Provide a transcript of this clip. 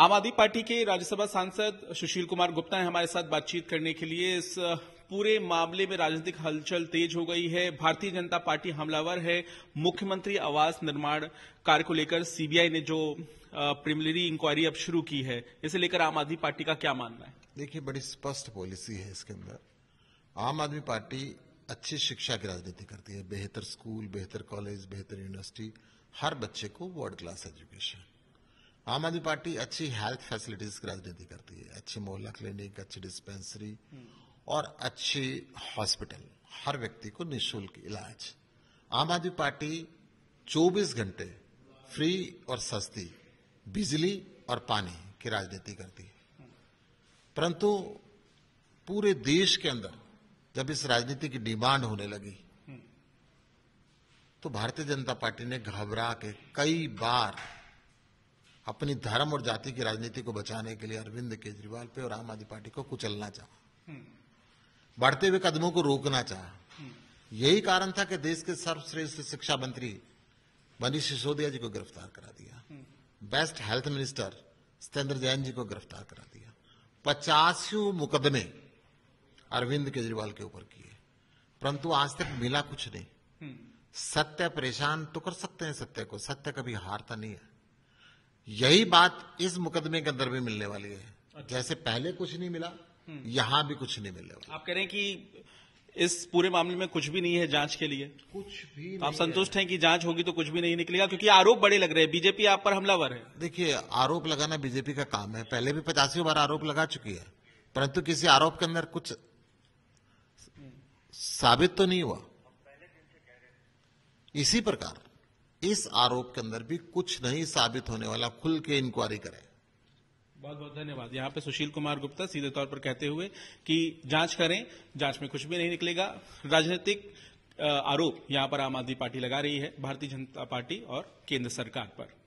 आम आदमी पार्टी के राज्यसभा सांसद सुशील कुमार गुप्ता है हमारे साथ बातचीत करने के लिए इस पूरे मामले में राजनीतिक हलचल तेज हो गई है भारतीय जनता पार्टी हमलावर है मुख्यमंत्री आवास निर्माण कार्य को लेकर सीबीआई ने जो प्रिमिलरी इंक्वायरी अब शुरू की है इसे लेकर आम आदमी पार्टी का क्या मानना है देखिए बड़ी स्पष्ट पॉलिसी है इसके अंदर आम आदमी पार्टी अच्छी शिक्षा की राजनीति करती है बेहतर स्कूल बेहतर कॉलेज बेहतर यूनिवर्सिटी हर बच्चे को वर्ल्ड क्लास एजुकेशन आम आदमी पार्टी अच्छी हेल्थ फैसिलिटीज की राजनीति करती है अच्छी मोहल्ला क्लिनिक अच्छी डिस्पेंसरी हम्म। और अच्छी हॉस्पिटल हर व्यक्ति को निशुल्क इलाज आम आदमी पार्टी 24 घंटे फ्री और सस्ती बिजली और पानी की राजनीति करती है परंतु पूरे देश के अंदर जब इस राजनीति की डिमांड होने लगी हम्म। तो भारतीय जनता पार्टी ने घबरा के कई बार अपनी धर्म और जाति की राजनीति को बचाने के लिए अरविंद केजरीवाल पे और आम आदमी पार्टी को कुचलना चाह हम्म। बढ़ते हुए कदमों को रोकना चाह हम्म। यही कारण था कि देश के सर्वश्रेष्ठ शिक्षा मंत्री मनीष सिसोदिया जी को गिरफ्तार करा दिया हम्म। Best health minister Satyendra Jain ji को गिरफ्तार करा दिया पचासियों मुकदमे अरविंद केजरीवाल के ऊपर किए परंतु आज तक मिला कुछ नहीं सत्य परेशान तो कर सकते हैं सत्य को सत्य कभी हारता नहीं है यही बात इस मुकदमे के अंदर भी मिलने वाली है अच्छा। जैसे पहले कुछ नहीं मिला हम्म। यहां भी कुछ नहीं मिलने वाला आप कह रहे हैं कि इस पूरे मामले में कुछ भी नहीं है जांच के लिए कुछ भी तो आप संतुष्ट हैं कि जांच होगी तो कुछ भी नहीं निकलेगा क्योंकि आरोप बड़े लग रहे हैं बीजेपी आप पर हमलावर है देखिए आरोप लगाना बीजेपी का काम है पहले भी पचासी बार आरोप लगा चुकी है परंतु किसी आरोप के अंदर कुछ साबित तो नहीं हुआ इसी प्रकार इस आरोप के अंदर भी कुछ नहीं साबित होने वाला खुल के इंक्वायरी करें बहुत बहुत धन्यवाद यहाँ पे सुशील कुमार गुप्ता सीधे तौर पर कहते हुए कि जांच करें जांच में कुछ भी नहीं निकलेगा राजनीतिक आरोप यहाँ पर आम आदमी पार्टी लगा रही है भारतीय जनता पार्टी और केंद्र सरकार पर